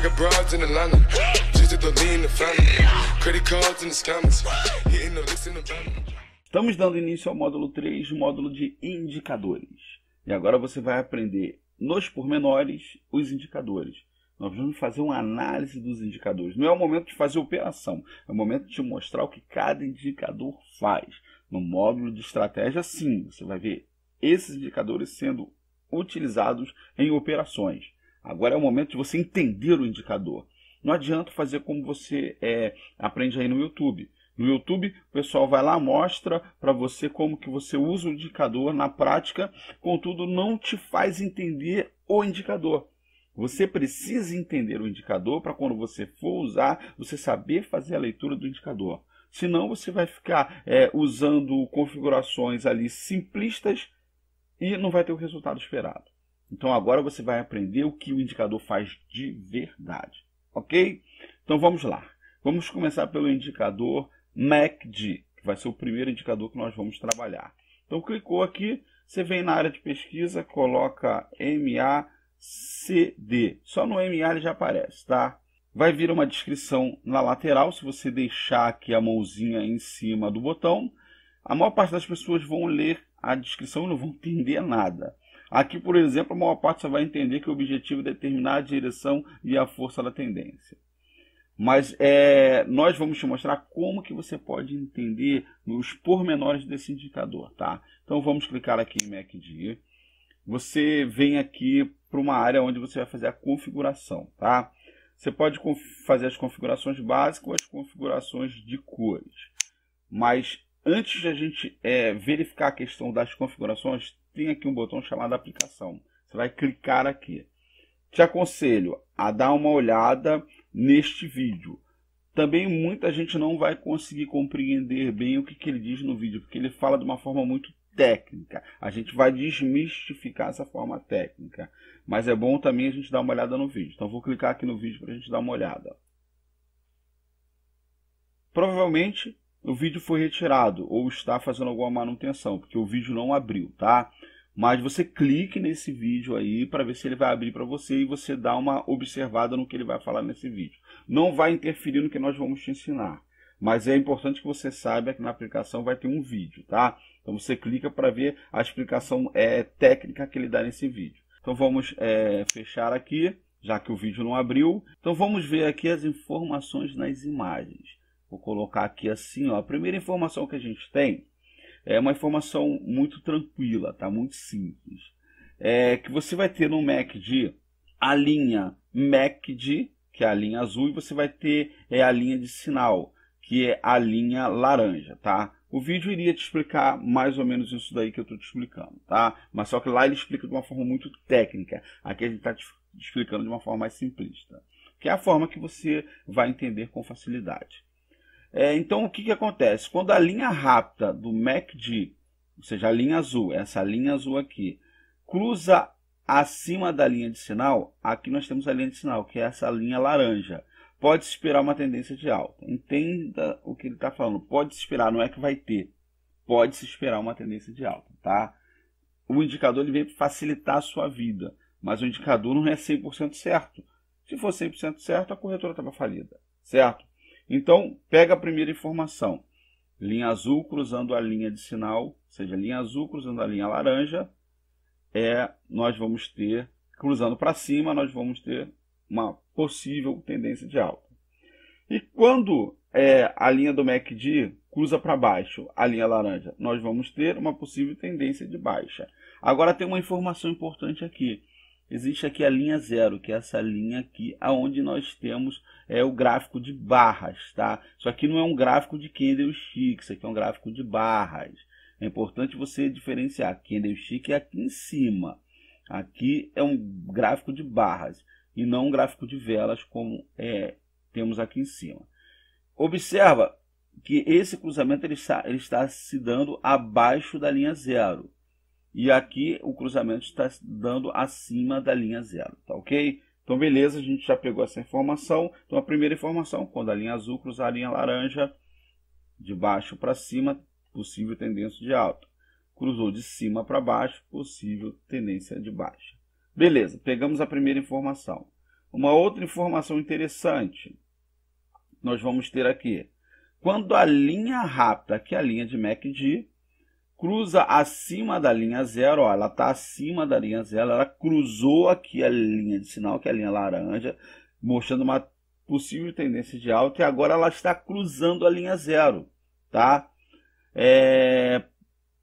got broads in Atlanta. Just the lean, the family. Credit cards the scammers. Estamos dando início ao módulo 3, módulo de indicadores. E agora você vai aprender nos pormenores os indicadores. Nós vamos fazer uma análise dos indicadores. Não é o momento de fazer operação, é o momento de mostrar o que cada indicador faz. No módulo de estratégia, sim, você vai ver esses indicadores sendo utilizados em operações. Agora é o momento de você entender o indicador. Não adianta fazer como você é, aprende aí no YouTube. No YouTube, o pessoal vai lá, mostra para você como que você usa o indicador na prática, contudo não te faz entender o indicador. Você precisa entender o indicador para quando você for usar, você saber fazer a leitura do indicador. Senão você vai ficar é, usando configurações ali simplistas e não vai ter o resultado esperado. Então agora você vai aprender o que o indicador faz de verdade, ok? Então vamos lá. Vamos começar pelo indicador MACD, que vai ser o primeiro indicador que nós vamos trabalhar. Então clicou aqui, você vem na área de pesquisa, coloca MACD. Só no MA ele já aparece, tá? Vai vir uma descrição na lateral, se você deixar aqui a mãozinha em cima do botão. A maior parte das pessoas vão ler a descrição e não vão entender nada. Aqui, por exemplo, a maior parte você vai entender que o objetivo é determinar a direção e a força da tendência. Mas é, nós vamos te mostrar como que você pode entender os pormenores desse indicador, tá? Então vamos clicar aqui em MACD. Você vem aqui para uma área onde você vai fazer a configuração, tá? Você pode fazer as configurações básicas ou as configurações de cores. Mas antes de a gente é, verificar a questão das configurações, tem aqui um botão chamado aplicação. Você vai clicar aqui. Te aconselho a dar uma olhada neste vídeo. Também muita gente não vai conseguir compreender bem o que, que ele diz no vídeo, porque ele fala de uma forma muito técnica. A gente vai desmistificar essa forma técnica. Mas é bom também a gente dar uma olhada no vídeo. Então vou clicar aqui no vídeo para a gente dar uma olhada. Provavelmente o vídeo foi retirado ou está fazendo alguma manutenção, porque o vídeo não abriu, tá? Mas você clique nesse vídeo aí para ver se ele vai abrir para você e você dá uma observada no que ele vai falar nesse vídeo. Não vai interferir no que nós vamos te ensinar, mas é importante que você saiba que na aplicação vai ter um vídeo, tá? Então você clica para ver a explicação é, técnica que ele dá nesse vídeo. Então vamos é, fechar aqui, já que o vídeo não abriu. Então vamos ver aqui as informações nas imagens. Vou colocar aqui assim, ó. A primeira informação que a gente tem é uma informação muito tranquila, tá? Muito simples. É que você vai ter no MACD a linha MACD, que é a linha azul, e você vai ter é, a linha de sinal, que é a linha laranja, tá? O vídeo iria te explicar mais ou menos isso daí que eu estou te explicando, tá? Mas só que lá ele explica de uma forma muito técnica. Aqui a gente está te explicando de uma forma mais simplista, que é a forma que você vai entender com facilidade. É, então, o que, que acontece? Quando a linha rápida do MACD, ou seja, a linha azul, essa linha azul aqui, cruza acima da linha de sinal, aqui nós temos a linha de sinal, que é essa linha laranja. Pode-se esperar uma tendência de alta. Entenda o que ele está falando. Pode-se esperar, não é que vai ter. Pode-se esperar uma tendência de alta, tá? O indicador ele vem para facilitar a sua vida, mas o indicador não é 100% certo. Se for 100% certo, a corretora estava falida, certo? Então, pega a primeira informação. Linha azul cruzando a linha de sinal, ou seja, linha azul cruzando a linha laranja, é nós vamos ter, cruzando para cima, nós vamos ter uma possível tendência de alta. E quando é, a linha do MACD cruza para baixo, a linha laranja, nós vamos ter uma possível tendência de baixa. Agora tem uma informação importante aqui existe aqui a linha zero, que é essa linha aqui, aonde nós temos é, o gráfico de barras, tá? Isso aqui não é um gráfico de candlestick, isso aqui é um gráfico de barras. É importante você diferenciar, candlestick é aqui em cima, aqui é um gráfico de barras e não um gráfico de velas como é, temos aqui em cima. Observa que esse cruzamento ele está, ele está se dando abaixo da linha zero. E aqui o cruzamento está dando acima da linha zero, tá ok? Então, beleza, a gente já pegou essa informação. Então, a primeira informação, quando a linha azul cruzar a linha laranja, de baixo para cima, possível tendência de alta. Cruzou de cima para baixo, possível tendência de baixa. Beleza, pegamos a primeira informação. Uma outra informação interessante, nós vamos ter aqui. Quando a linha rápida, que é a linha de MACD, cruza acima da linha zero, ó, ela está acima da linha zero, ela cruzou aqui a linha de sinal, que é a linha laranja, mostrando uma possível tendência de alta, e agora ela está cruzando a linha zero, tá? É,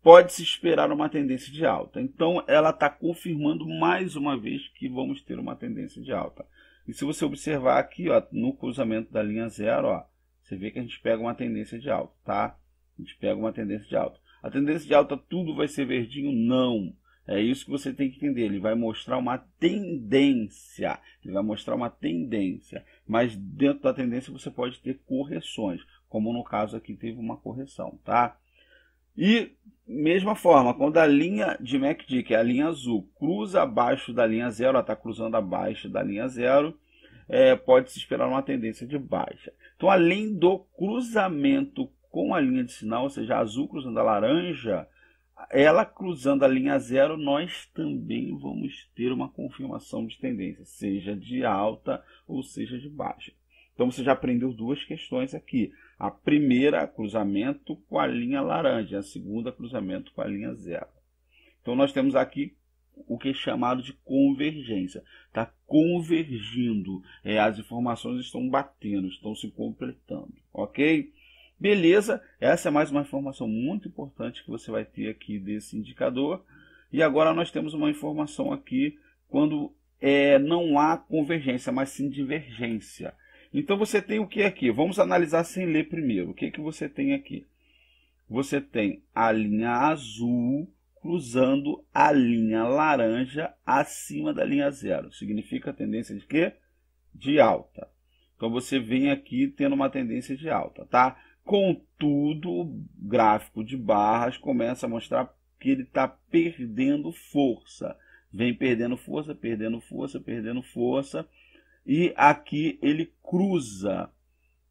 Pode-se esperar uma tendência de alta. Então, ela está confirmando mais uma vez que vamos ter uma tendência de alta. E se você observar aqui, ó, no cruzamento da linha zero, ó, você vê que a gente pega uma tendência de alta, tá? A gente pega uma tendência de alta. A tendência de alta tudo vai ser verdinho? Não. É isso que você tem que entender. Ele vai mostrar uma tendência. Ele vai mostrar uma tendência. Mas dentro da tendência você pode ter correções, como no caso aqui teve uma correção, tá? E mesma forma, quando a linha de MACD, que é a linha azul, cruza abaixo da linha zero, ela está cruzando abaixo da linha zero, é, pode se esperar uma tendência de baixa. Então, além do cruzamento com a linha de sinal, ou seja, azul cruzando a laranja, ela cruzando a linha zero, nós também vamos ter uma confirmação de tendência, seja de alta ou seja de baixa. Então você já aprendeu duas questões aqui. A primeira, cruzamento com a linha laranja, a segunda, cruzamento com a linha zero. Então nós temos aqui o que é chamado de convergência. Está convergindo. É, as informações estão batendo, estão se completando. Ok? Beleza, essa é mais uma informação muito importante que você vai ter aqui desse indicador. E agora nós temos uma informação aqui quando é, não há convergência, mas sim divergência. Então você tem o que aqui? Vamos analisar sem ler primeiro. O que, que você tem aqui? Você tem a linha azul cruzando a linha laranja acima da linha zero. Significa tendência de quê? De alta. Então você vem aqui tendo uma tendência de alta, tá? Contudo, o gráfico de barras começa a mostrar que ele está perdendo força. Vem perdendo força, perdendo força, perdendo força. E aqui ele cruza,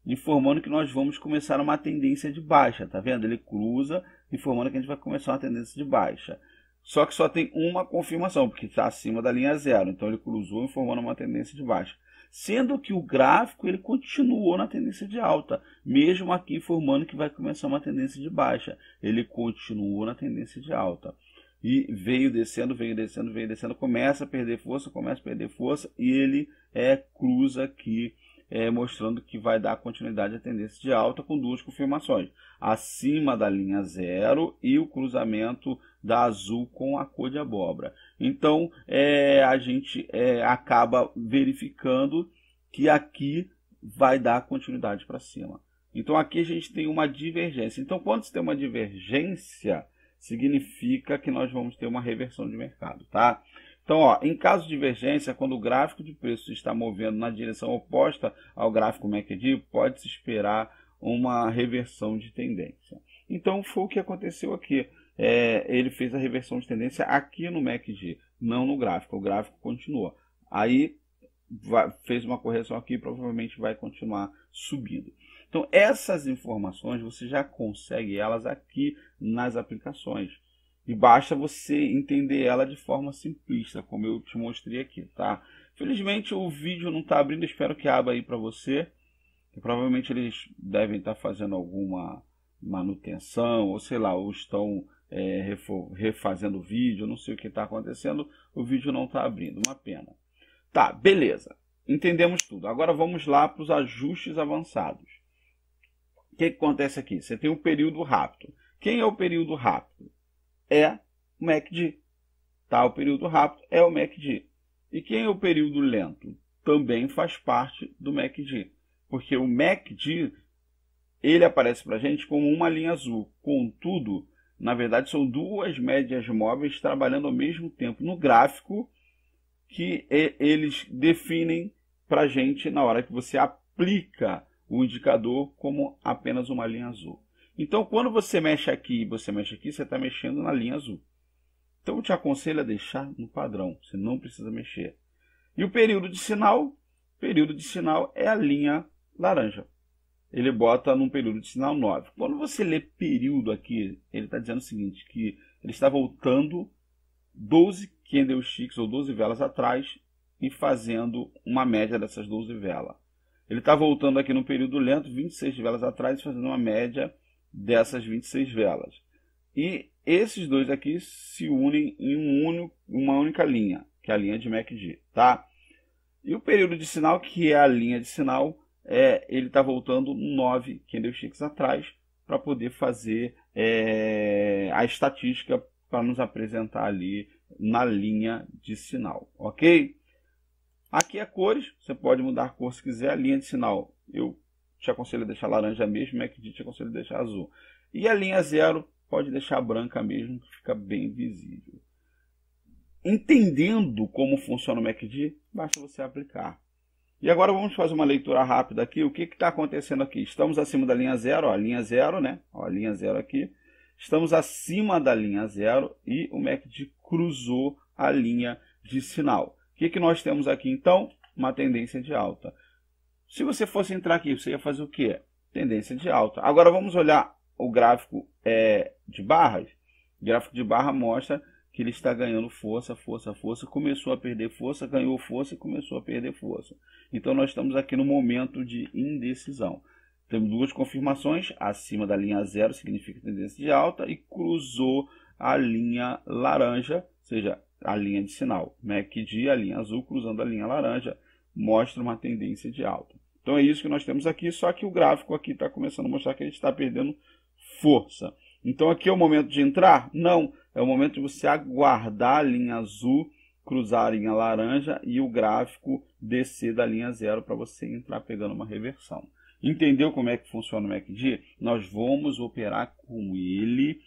informando que nós vamos começar uma tendência de baixa. Tá vendo? Ele cruza, informando que a gente vai começar uma tendência de baixa. Só que só tem uma confirmação, porque está acima da linha zero. Então ele cruzou informando uma tendência de baixa sendo que o gráfico ele continuou na tendência de alta, mesmo aqui informando que vai começar uma tendência de baixa, ele continuou na tendência de alta e veio descendo, veio descendo, veio descendo, começa a perder força, começa a perder força e ele é cruza aqui, é, mostrando que vai dar continuidade à tendência de alta com duas confirmações acima da linha zero e o cruzamento da azul com a cor de abóbora. Então é, a gente é, acaba verificando que aqui vai dar continuidade para cima. Então aqui a gente tem uma divergência. Então quando você tem uma divergência, significa que nós vamos ter uma reversão de mercado, tá? Então, ó, em caso de divergência, quando o gráfico de preço está movendo na direção oposta ao gráfico MACD, pode-se esperar uma reversão de tendência. Então, foi o que aconteceu aqui é, ele fez a reversão de tendência aqui no MACD, não no gráfico. O gráfico continua. Aí vai, fez uma correção aqui, provavelmente vai continuar subindo. Então essas informações você já consegue elas aqui nas aplicações. E basta você entender ela de forma simplista, como eu te mostrei aqui, tá? Felizmente o vídeo não está abrindo, espero que abra aí para você. E, provavelmente eles devem estar tá fazendo alguma manutenção, ou sei lá, ou estão é, refazendo o vídeo, não sei o que está acontecendo, o vídeo não está abrindo, uma pena. Tá, beleza, entendemos tudo. Agora vamos lá para os ajustes avançados. O que, que acontece aqui? Você tem o período rápido. Quem é o período rápido? É o MACD. Tá? O período rápido é o MACD. E quem é o período lento? Também faz parte do MACD. Porque o MACD ele aparece para a gente como uma linha azul. Contudo, na verdade, são duas médias móveis trabalhando ao mesmo tempo no gráfico que eles definem para a gente na hora que você aplica o indicador como apenas uma linha azul. Então, quando você mexe aqui e você mexe aqui, você está mexendo na linha azul. Então, eu te aconselho a deixar no padrão, você não precisa mexer. E o período de sinal? período de sinal é a linha laranja ele bota num período de sinal 9. Quando você lê período aqui, ele está dizendo o seguinte, que ele está voltando 12 candlesticks ou 12 velas atrás e fazendo uma média dessas 12 velas. Ele está voltando aqui no período lento, 26 velas atrás, fazendo uma média dessas 26 velas. E esses dois aqui se unem em um único, uma única linha, que é a linha de MACD, tá? E o período de sinal, que é a linha de sinal, é, ele está voltando nove candlesticks atrás para poder fazer é, a estatística para nos apresentar ali na linha de sinal, ok? Aqui é cores, você pode mudar a cor se quiser, a linha de sinal eu te aconselho a deixar laranja mesmo, MACD te aconselho a deixar azul. E a linha zero pode deixar branca mesmo, que fica bem visível. Entendendo como funciona o MACD, basta você aplicar. E agora vamos fazer uma leitura rápida aqui. O que está acontecendo aqui? Estamos acima da linha zero, a linha zero, né? Ó, linha zero aqui. Estamos acima da linha zero e o MACD cruzou a linha de sinal. O que, que nós temos aqui, então? Uma tendência de alta. Se você fosse entrar aqui, você ia fazer o quê? Tendência de alta. Agora vamos olhar o gráfico é, de barras. O gráfico de barra mostra que ele está ganhando força, força, força, começou a perder força, ganhou força e começou a perder força. Então nós estamos aqui no momento de indecisão. Temos duas confirmações, acima da linha zero significa tendência de alta e cruzou a linha laranja, ou seja, a linha de sinal. MACD, a linha azul cruzando a linha laranja, mostra uma tendência de alta. Então é isso que nós temos aqui, só que o gráfico aqui está começando a mostrar que ele está perdendo força. Então aqui é o momento de entrar? Não é o momento de você aguardar a linha azul cruzar a linha laranja e o gráfico descer da linha zero para você entrar pegando uma reversão. Entendeu como é que funciona o MACD? Nós vamos operar com ele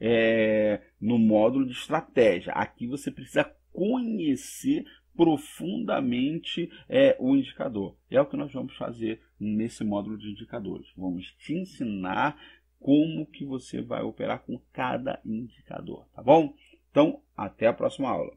é, no módulo de estratégia. Aqui você precisa conhecer profundamente é, o indicador. É o que nós vamos fazer nesse módulo de indicadores. Vamos te ensinar como que você vai operar com cada indicador, tá bom? Então, até a próxima aula.